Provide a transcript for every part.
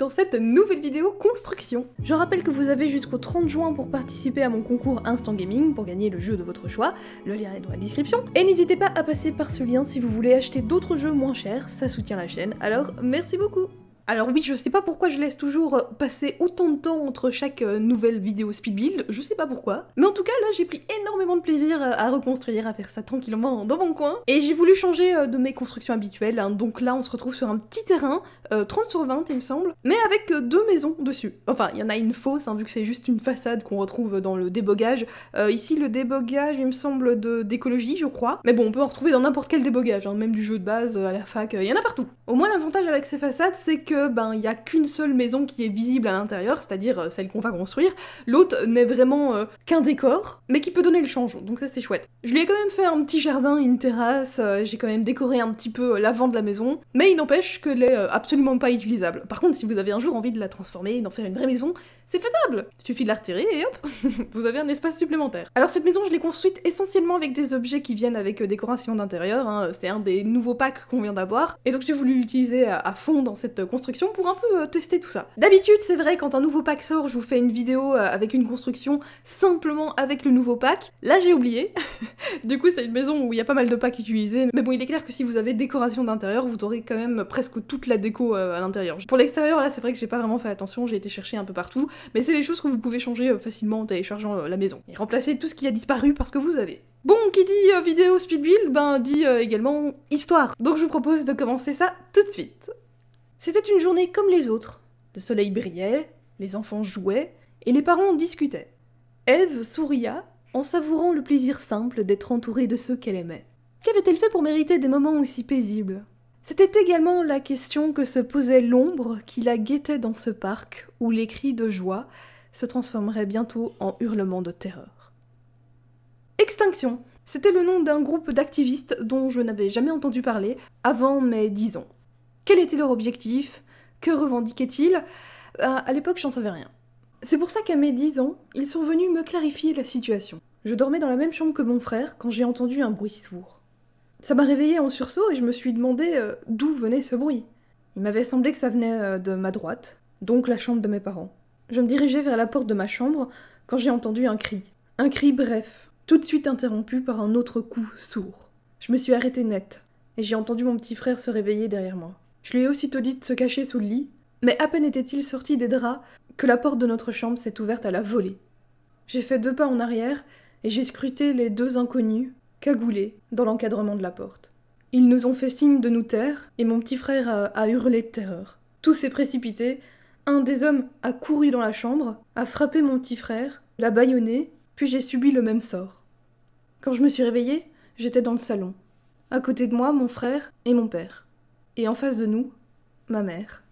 dans cette nouvelle vidéo construction. Je rappelle que vous avez jusqu'au 30 juin pour participer à mon concours Instant Gaming pour gagner le jeu de votre choix, le lien est dans la description, et n'hésitez pas à passer par ce lien si vous voulez acheter d'autres jeux moins chers, ça soutient la chaîne, alors merci beaucoup alors oui, je sais pas pourquoi je laisse toujours euh, passer autant de temps entre chaque euh, nouvelle vidéo speed build, je sais pas pourquoi. Mais en tout cas, là, j'ai pris énormément de plaisir euh, à reconstruire, à faire ça tranquillement dans mon coin. Et j'ai voulu changer de mes constructions habituelles, hein. donc là, on se retrouve sur un petit terrain, 30 sur 20, il me semble, mais avec deux maisons dessus. Enfin, il y en a une fausse, hein, vu que c'est juste une façade qu'on retrouve dans le débogage. ici, le débogage, il me semble, d'écologie, je crois. Mais bon, on peut en retrouver dans n'importe quel débogage, hein, même du jeu de base à la fac, il y en a partout. Au moins, l'avantage avec ces façades, c'est que ben il n'y a qu'une seule maison qui est visible à l'intérieur, c'est-à-dire euh, celle qu'on va construire. L'autre n'est vraiment euh, qu'un décor, mais qui peut donner le change. Donc ça c'est chouette. Je lui ai quand même fait un petit jardin, une terrasse. Euh, j'ai quand même décoré un petit peu l'avant de la maison, mais il n'empêche qu'elle est absolument pas utilisable. Par contre, si vous avez un jour envie de la transformer et d'en faire une vraie maison, c'est faisable. Il suffit de la retirer et hop, vous avez un espace supplémentaire. Alors cette maison, je l'ai construite essentiellement avec des objets qui viennent avec décoration d'intérieur. Hein. c'était C'est un des nouveaux packs qu'on vient d'avoir, et donc j'ai voulu l'utiliser à, à fond dans cette construction pour un peu euh, tester tout ça. D'habitude, c'est vrai, quand un nouveau pack sort, je vous fais une vidéo euh, avec une construction simplement avec le nouveau pack. Là, j'ai oublié. du coup, c'est une maison où il y a pas mal de packs utilisés. Mais bon, il est clair que si vous avez décoration d'intérieur, vous aurez quand même presque toute la déco euh, à l'intérieur. Pour l'extérieur, là, c'est vrai que j'ai pas vraiment fait attention, j'ai été chercher un peu partout. Mais c'est des choses que vous pouvez changer facilement en téléchargeant la maison. Et remplacer tout ce qui a disparu parce que vous avez. Bon, qui dit vidéo speed build, ben dit également histoire. Donc je vous propose de commencer ça tout de suite. C'était une journée comme les autres. Le soleil brillait, les enfants jouaient, et les parents discutaient. Ève souria en savourant le plaisir simple d'être entourée de ceux qu'elle aimait. Qu'avait-elle fait pour mériter des moments aussi paisibles C'était également la question que se posait l'ombre qui la guettait dans ce parc où les cris de joie se transformeraient bientôt en hurlements de terreur. Extinction C'était le nom d'un groupe d'activistes dont je n'avais jamais entendu parler avant mes dix ans. Quel était leur objectif Que revendiquaient-ils euh, À l'époque, j'en savais rien. C'est pour ça qu'à mes 10 ans, ils sont venus me clarifier la situation. Je dormais dans la même chambre que mon frère quand j'ai entendu un bruit sourd. Ça m'a réveillé en sursaut et je me suis demandé euh, d'où venait ce bruit. Il m'avait semblé que ça venait euh, de ma droite, donc la chambre de mes parents. Je me dirigeais vers la porte de ma chambre quand j'ai entendu un cri. Un cri bref, tout de suite interrompu par un autre coup sourd. Je me suis arrêtée net, et j'ai entendu mon petit frère se réveiller derrière moi. Je lui ai aussitôt dit de se cacher sous le lit, mais à peine était-il sorti des draps que la porte de notre chambre s'est ouverte à la volée. J'ai fait deux pas en arrière et j'ai scruté les deux inconnus, cagoulés, dans l'encadrement de la porte. Ils nous ont fait signe de nous taire et mon petit frère a, hurlé de terreur. Tout s'est précipité, un des hommes a couru dans la chambre, a frappé mon petit frère, l'a bâillonné, puis j'ai subi le même sort. Quand je me suis réveillé, j'étais dans le salon. À côté de moi, mon frère et mon père. Et en face de nous, ma mère.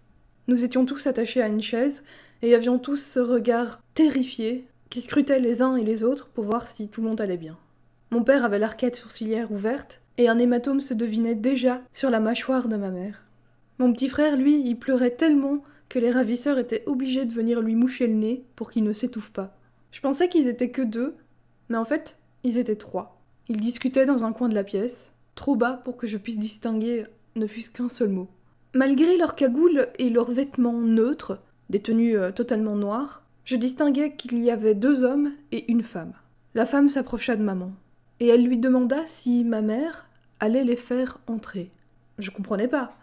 Nous étions tous attachés à une chaise et avions tous ce regard terrifié qui scrutait les uns et les autres pour voir si tout le monde allait bien. Mon père avait l'arcade sourcilière ouverte et un hématome se devinait déjà sur la mâchoire de ma mère. Mon petit frère, lui, il pleurait tellement que les ravisseurs étaient obligés de venir lui moucher le nez pour qu'il ne s'étouffe pas. Je pensais qu'ils étaient que deux, mais en fait, ils étaient trois. Ils discutaient dans un coin de la pièce, trop bas pour que je puisse distinguer ne fût-ce qu'un seul mot. Malgré leurs cagoules et leurs vêtements neutres, des tenues euh, totalement noires, je distinguais qu'il y avait deux hommes et une femme. La femme s'approcha de maman, et elle lui demanda si ma mère allait les faire entrer. Je comprenais pas.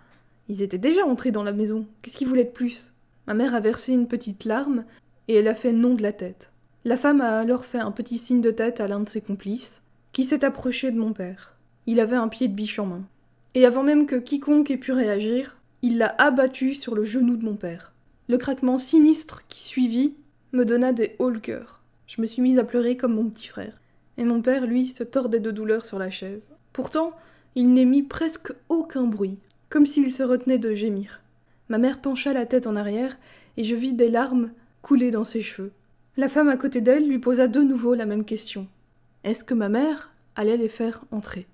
Ils étaient déjà entrés dans la maison. Qu'est-ce qu'ils voulaient de plus Ma mère a versé une petite larme, et elle a fait non de la tête. La femme a alors fait un petit signe de tête à l'un de ses complices, qui s'est approché de mon père. Il avait un pied de biche en main et avant même que quiconque ait pu réagir, il l'a abattu sur le genou de mon père. Le craquement sinistre qui suivit me donna des hauts le cœur. Je me suis mise à pleurer comme mon petit frère. Et mon père, lui, se tordait de douleur sur la chaise. Pourtant, il n'émit presque aucun bruit, comme s'il se retenait de gémir. Ma mère pencha la tête en arrière, et je vis des larmes couler dans ses cheveux. La femme à côté d'elle lui posa de nouveau la même question. Est-ce que ma mère allait les faire entrer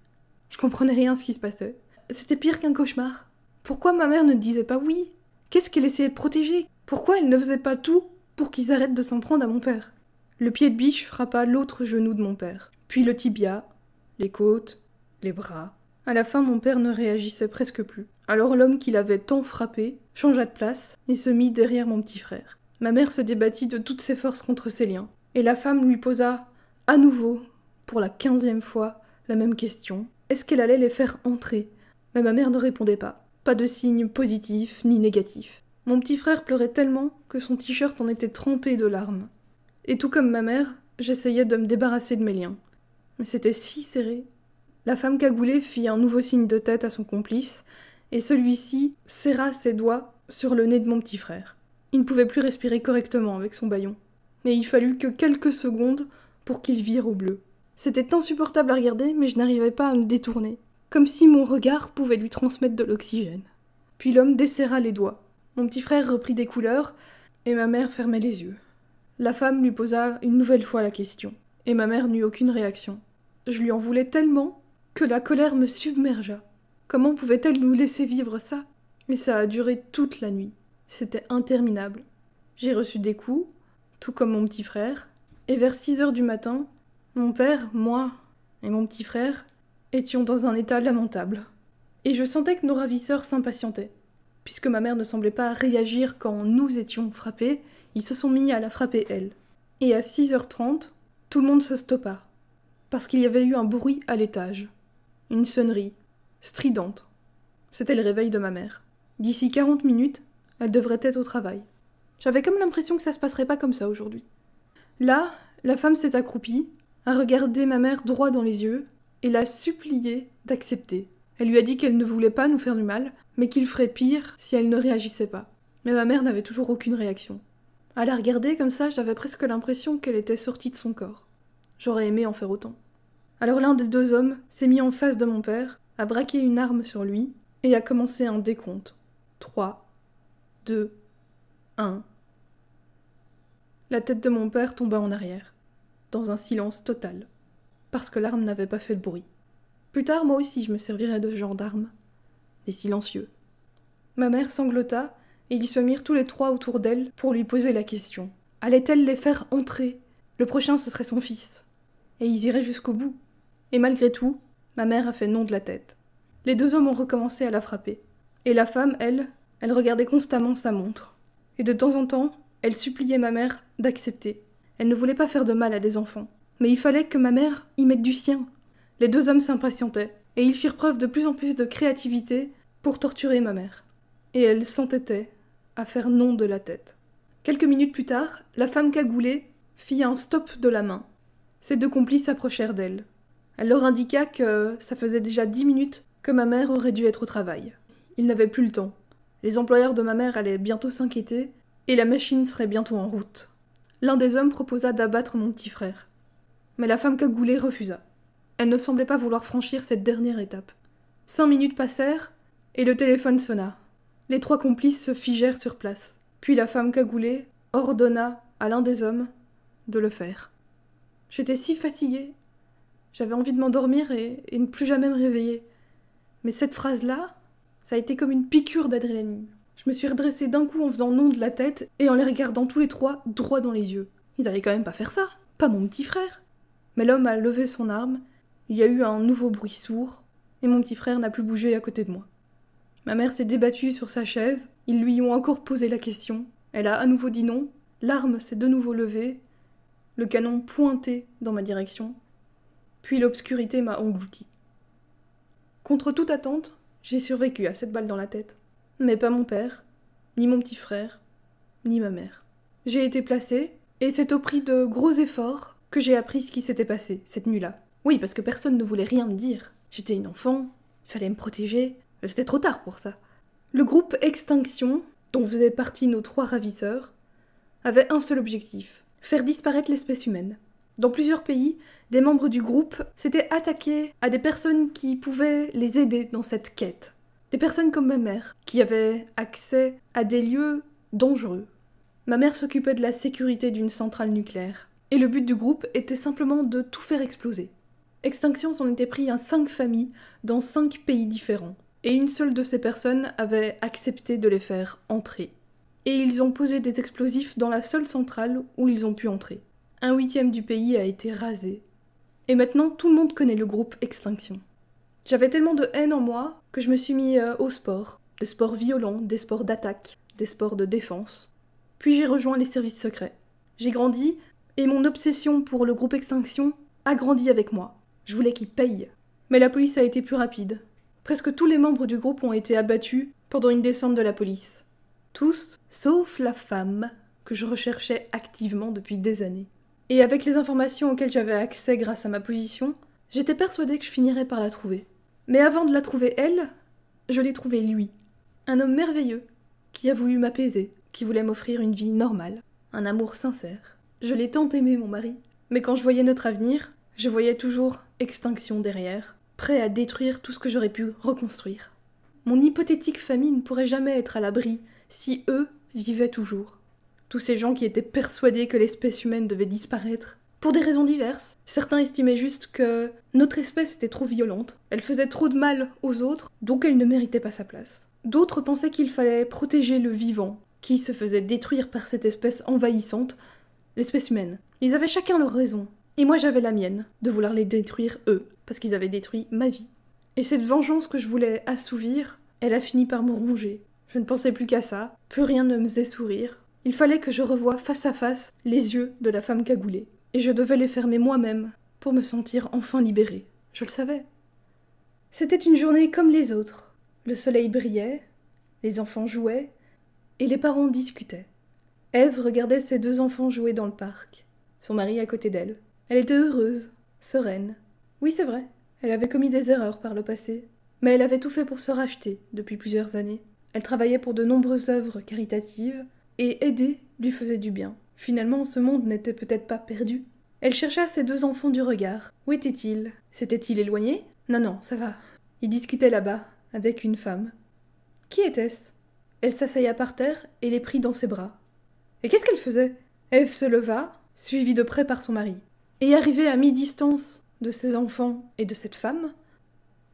Je comprenais rien ce qui se passait. C'était pire qu'un cauchemar. Pourquoi ma mère ne disait pas oui Qu'est-ce qu'elle essayait de protéger Pourquoi elle ne faisait pas tout pour qu'ils arrêtent de s'en prendre à mon père Le pied de biche frappa l'autre genou de mon père, puis le tibia, les côtes, les bras. À la fin, mon père ne réagissait presque plus. Alors l'homme qui l'avait tant frappé changea de place et se mit derrière mon petit frère. Ma mère se débattit de toutes ses forces contre ses liens, et la femme lui posa à nouveau, pour la quinzième fois, la même question. Est-ce qu'elle allait les faire entrer mais ma mère ne répondait pas. Pas de signe positif ni négatif. Mon petit frère pleurait tellement que son t-shirt en était trempé de larmes. Et tout comme ma mère, j'essayais de me débarrasser de mes liens. Mais c'était si serré. La femme cagoulée fit un nouveau signe de tête à son complice, et celui-ci serra ses doigts sur le nez de mon petit frère. Il ne pouvait plus respirer correctement avec son bâillon, Mais il fallut que quelques secondes pour qu'il vire au bleu. C'était insupportable à regarder, mais je n'arrivais pas à me détourner comme si mon regard pouvait lui transmettre de l'oxygène. Puis l'homme desserra les doigts. Mon petit frère reprit des couleurs, et ma mère fermait les yeux. La femme lui posa une nouvelle fois la question, et ma mère n'eut aucune réaction. Je lui en voulais tellement que la colère me submergea. Comment pouvait-elle nous laisser vivre ça Et ça a duré toute la nuit. C'était interminable. J'ai reçu des coups, tout comme mon petit frère, et vers 6 heures du matin, mon père, moi et mon petit frère étions dans un état lamentable. Et je sentais que nos ravisseurs s'impatientaient. Puisque ma mère ne semblait pas réagir quand nous étions frappés, ils se sont mis à la frapper elle. Et à 6h30, tout le monde se stoppa. Parce qu'il y avait eu un bruit à l'étage. Une sonnerie. Stridente. C'était le réveil de ma mère. D'ici 40 minutes, elle devrait être au travail. J'avais comme l'impression que ça se passerait pas comme ça aujourd'hui. Là, la femme s'est accroupie, a regardé ma mère droit dans les yeux, et l'a supplié d'accepter. Elle lui a dit qu'elle ne voulait pas nous faire du mal, mais qu'il ferait pire si elle ne réagissait pas. Mais ma mère n'avait toujours aucune réaction. À la regarder comme ça, j'avais presque l'impression qu'elle était sortie de son corps. J'aurais aimé en faire autant. Alors l'un des deux hommes s'est mis en face de mon père, a braqué une arme sur lui et a commencé un décompte. 3, 2, 1. La tête de mon père tomba en arrière, dans un silence total parce que l'arme n'avait pas fait le bruit. Plus tard, moi aussi, je me servirai de ce genre d'arme. Des silencieux. Ma mère sanglota, et ils se mirent tous les trois autour d'elle pour lui poser la question. Allait-elle les faire entrer Le prochain, ce serait son fils. Et ils iraient jusqu'au bout. Et malgré tout, ma mère a fait non de la tête. Les deux hommes ont recommencé à la frapper. Et la femme, elle, elle regardait constamment sa montre. Et de temps en temps, elle suppliait ma mère d'accepter. Elle ne voulait pas faire de mal à des enfants mais il fallait que ma mère y mette du sien. Les deux hommes s'impatientaient, et ils firent preuve de plus en plus de créativité pour torturer ma mère. Et elle s'entêtait à faire non de la tête. Quelques minutes plus tard, la femme cagoulée fit un stop de la main. Ses deux complices s'approchèrent d'elle. Elle leur indiqua que ça faisait déjà dix minutes que ma mère aurait dû être au travail. Ils n'avaient plus le temps. Les employeurs de ma mère allaient bientôt s'inquiéter, et la machine serait bientôt en route. L'un des hommes proposa d'abattre mon petit frère mais la femme cagoulée refusa. Elle ne semblait pas vouloir franchir cette dernière étape. Cinq minutes passèrent, et le téléphone sonna. Les trois complices se figèrent sur place, puis la femme cagoulée ordonna à l'un des hommes de le faire. J'étais si fatiguée. J'avais envie de m'endormir et, ne plus jamais me réveiller. Mais cette phrase-là, ça a été comme une piqûre d'adrénaline. Je me suis redressée d'un coup en faisant non de la tête et en les regardant tous les trois droit dans les yeux. Ils allaient quand même pas faire ça. Pas mon petit frère. Mais l'homme a levé son arme, il y a eu un nouveau bruit sourd, et mon petit frère n'a plus bougé à côté de moi. Ma mère s'est débattue sur sa chaise, ils lui ont encore posé la question, elle a à nouveau dit non, l'arme s'est de nouveau levée, le canon pointé dans ma direction, puis l'obscurité m'a englouti. Contre toute attente, j'ai survécu à cette balle dans la tête, mais pas mon père, ni mon petit frère, ni ma mère. J'ai été placée, et c'est au prix de gros efforts que j'ai appris ce qui s'était passé cette nuit-là. Oui, parce que personne ne voulait rien me dire. J'étais une enfant, il fallait me protéger. C'était trop tard pour ça. Le groupe Extinction, dont faisaient partie nos trois ravisseurs, avait un seul objectif faire disparaître l'espèce humaine. Dans plusieurs pays, des membres du groupe s'étaient attaqués à des personnes qui pouvaient les aider dans cette quête. Des personnes comme ma mère, qui avaient accès à des lieux dangereux. Ma mère s'occupait de la sécurité d'une centrale nucléaire et le but du groupe était simplement de tout faire exploser. Extinction s'en était pris à cinq familles dans cinq pays différents, et une seule de ces personnes avait accepté de les faire entrer. Et ils ont posé des explosifs dans la seule centrale où ils ont pu entrer. Un huitième du pays a été rasé. Et maintenant, tout le monde connaît le groupe Extinction. J'avais tellement de haine en moi que je me suis mis euh, au sport, des sports violents, des sports d'attaque, des sports de défense. Puis j'ai rejoint les services secrets. J'ai grandi, et mon obsession pour le groupe Extinction a grandi avec moi. Je voulais qu'ils payent. Mais la police a été plus rapide. Presque tous les membres du groupe ont été abattus pendant une descente de la police. Tous, sauf la femme que je recherchais activement depuis des années. Et avec les informations auxquelles j'avais accès grâce à ma position, j'étais persuadée que je finirais par la trouver. Mais avant de la trouver elle, je l'ai trouvé lui. Un homme merveilleux, qui a voulu m'apaiser, qui voulait m'offrir une vie normale, un amour sincère. Je l'ai tant aimé, mon mari. Mais quand je voyais notre avenir, je voyais toujours extinction derrière, prêt à détruire tout ce que j'aurais pu reconstruire. Mon hypothétique famille ne pourrait jamais être à l'abri si eux vivaient toujours. Tous ces gens qui étaient persuadés que l'espèce humaine devait disparaître, pour des raisons diverses. Certains estimaient juste que notre espèce était trop violente, elle faisait trop de mal aux autres, donc elle ne méritait pas sa place. D'autres pensaient qu'il fallait protéger le vivant, qui se faisait détruire par cette espèce envahissante les spécimens, Ils avaient chacun leur raison, et moi j'avais la mienne, de vouloir les détruire eux, parce qu'ils avaient détruit ma vie. Et cette vengeance que je voulais assouvir, elle a fini par me ronger. Je ne pensais plus qu'à ça, plus rien ne me faisait sourire. Il fallait que je revoie face à face les yeux de la femme cagoulée, et je devais les fermer moi-même pour me sentir enfin libérée. Je le savais. C'était une journée comme les autres. Le soleil brillait, les enfants jouaient, et les parents discutaient. Ève regardait ses deux enfants jouer dans le parc, son mari à côté d'elle. Elle était heureuse, sereine. Oui, c'est vrai, elle avait commis des erreurs par le passé, mais elle avait tout fait pour se racheter depuis plusieurs années. Elle travaillait pour de nombreuses œuvres caritatives, et aider lui faisait du bien. Finalement, ce monde n'était peut-être pas perdu. Elle chercha ses deux enfants du regard. Où étaient-ils sétaient il éloigné Non, non, ça va. Ils discutaient là-bas, avec une femme. Qui était-ce Elle s'asseya par terre et les prit dans ses bras. Et qu'est-ce qu'elle faisait Ève se leva, suivie de près par son mari. Et arrivée à mi-distance de ses enfants et de cette femme,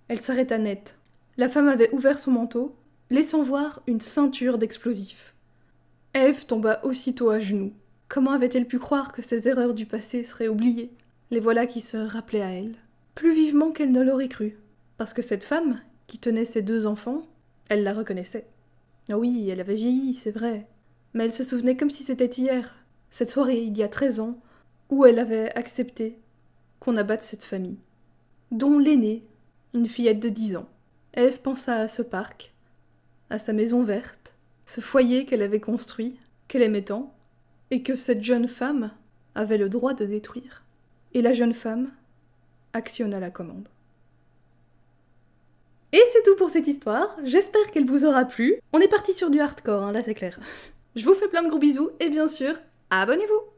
elle s'arrêta net. La femme avait ouvert son manteau, laissant voir une ceinture d'explosifs. Eve tomba aussitôt à genoux. Comment avait-elle pu croire que ses erreurs du passé seraient oubliées Les voilà qui se rappelaient à elle. Plus vivement qu'elle ne l'aurait cru. Parce que cette femme, qui tenait ses deux enfants, elle la reconnaissait. Ah oui, elle avait vieilli, c'est vrai, mais elle se souvenait comme si c'était hier, cette soirée il y a 13 ans, où elle avait accepté qu'on abatte cette famille, dont l'aînée, une fillette de 10 ans. Eve pensa à ce parc, à sa maison verte, ce foyer qu'elle avait construit, qu'elle aimait tant, et que cette jeune femme avait le droit de détruire. Et la jeune femme actionna la commande. Et c'est tout pour cette histoire, j'espère qu'elle vous aura plu. On est parti sur du hardcore, hein, là c'est clair. Je vous fais plein de gros bisous et bien sûr, abonnez-vous